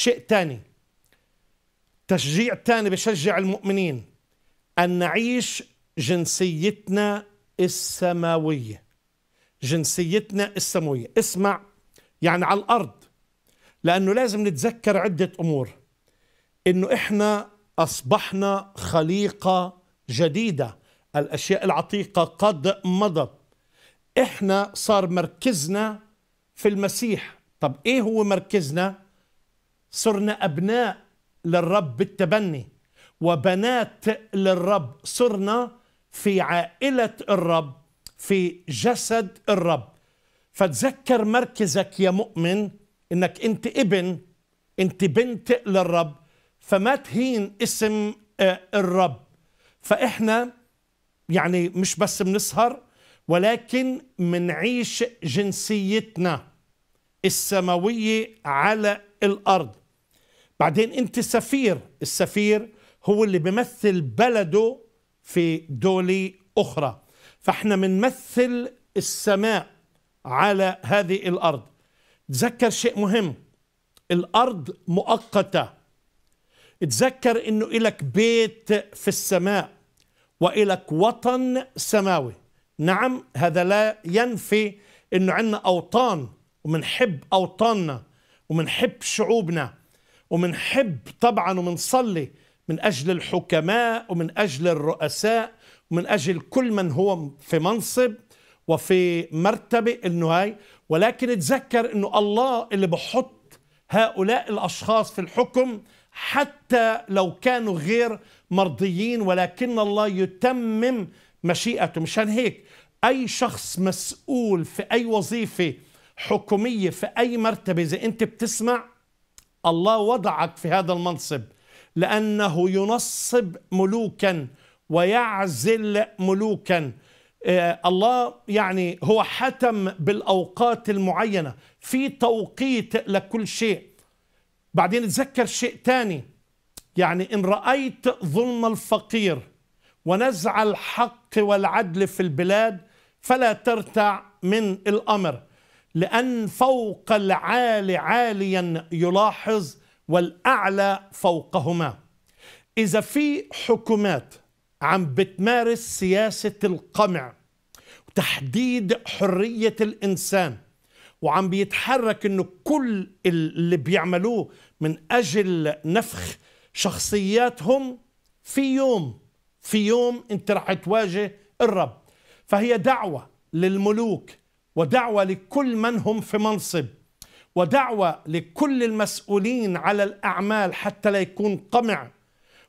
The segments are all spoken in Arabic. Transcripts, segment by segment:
شيء ثاني تشجيع ثاني بشجع المؤمنين أن نعيش جنسيتنا السماوية جنسيتنا السماوية اسمع يعني على الأرض لأنه لازم نتذكر عدة أمور إنه إحنا أصبحنا خليقة جديدة الأشياء العتيقة قد مضت إحنا صار مركزنا في المسيح طب إيه هو مركزنا؟ صرنا أبناء للرب بالتبني وبنات للرب صرنا في عائلة الرب في جسد الرب فتذكر مركزك يا مؤمن انك انت ابن انت بنت للرب فما تهين اسم آه، الرب فاحنا يعني مش بس بنسهر ولكن منعيش جنسيتنا السماوية على الأرض بعدين انت سفير السفير هو اللي بيمثل بلده في دول اخرى فاحنا بنمثل السماء على هذه الارض تذكر شيء مهم الارض مؤقته تذكر انه الك بيت في السماء والك وطن سماوي نعم هذا لا ينفي انه عندنا اوطان ومنحب اوطاننا ومنحب شعوبنا ومنحب طبعا ومنصلي من أجل الحكماء ومن أجل الرؤساء ومن أجل كل من هو في منصب وفي مرتبة إنه هاي ولكن اتذكر إنه الله اللي بحط هؤلاء الأشخاص في الحكم حتى لو كانوا غير مرضيين ولكن الله يتمم مشيئته مشان هيك أي شخص مسؤول في أي وظيفة حكومية في أي مرتبة إذا أنت بتسمع الله وضعك في هذا المنصب لأنه ينصب ملوكا ويعزل ملوكا آه، الله يعني هو حتم بالأوقات المعينة في توقيت لكل شيء بعدين اتذكر شيء تاني يعني إن رأيت ظلم الفقير ونزع الحق والعدل في البلاد فلا ترتع من الأمر لأن فوق العالي عاليا يلاحظ والأعلى فوقهما إذا في حكومات عم بتمارس سياسة القمع وتحديد حرية الإنسان وعم بيتحرك انه كل اللي بيعملوه من اجل نفخ شخصياتهم في يوم في يوم انت رح تواجه الرب فهي دعوه للملوك ودعوة لكل من هم في منصب ودعوة لكل المسؤولين على الأعمال حتى لا يكون قمع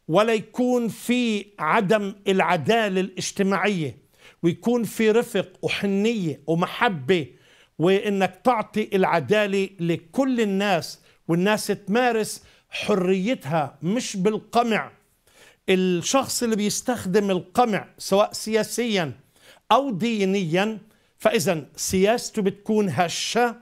ولا يكون في عدم العدالة الاجتماعية ويكون في رفق وحنية ومحبة وإنك تعطي العدالة لكل الناس والناس تمارس حريتها مش بالقمع الشخص اللي بيستخدم القمع سواء سياسيا أو دينيا فإذا سياسته بتكون هشة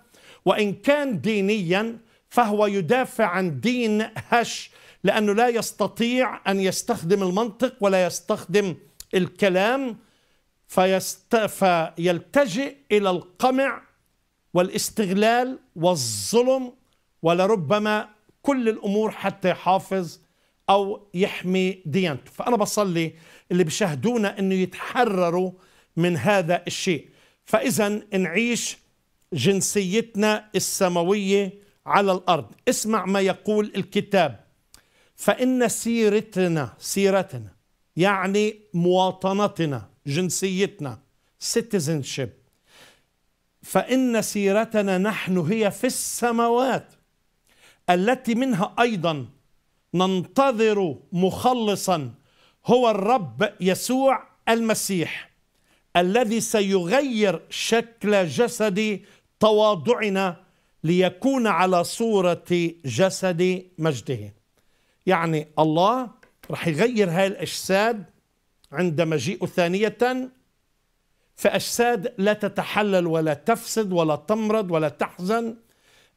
وإن كان دينيا فهو يدافع عن دين هش لأنه لا يستطيع أن يستخدم المنطق ولا يستخدم الكلام فيست... فيلتجئ إلى القمع والاستغلال والظلم ولربما كل الأمور حتى يحافظ أو يحمي ديانته فأنا بصلي اللي بيشاهدونا أنه يتحرروا من هذا الشيء فإذا نعيش جنسيتنا السماوية على الأرض اسمع ما يقول الكتاب فإن سيرتنا سيرتنا يعني مواطنتنا جنسيتنا citizenship فإن سيرتنا نحن هي في السماوات التي منها أيضا ننتظر مخلصا هو الرب يسوع المسيح الذي سيغير شكل جسد تواضعنا ليكون على صورة جسد مجده يعني الله رح يغير هاي الأجساد عند مجيئه ثانية فأجساد لا تتحلل ولا تفسد ولا تمرض ولا تحزن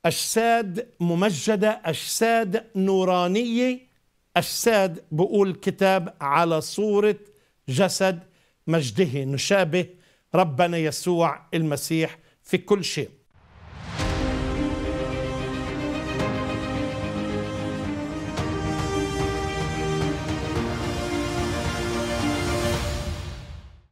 أجساد ممجدة أجساد نورانية أجساد بقول كتاب على صورة جسد مجده نشابه ربنا يسوع المسيح في كل شيء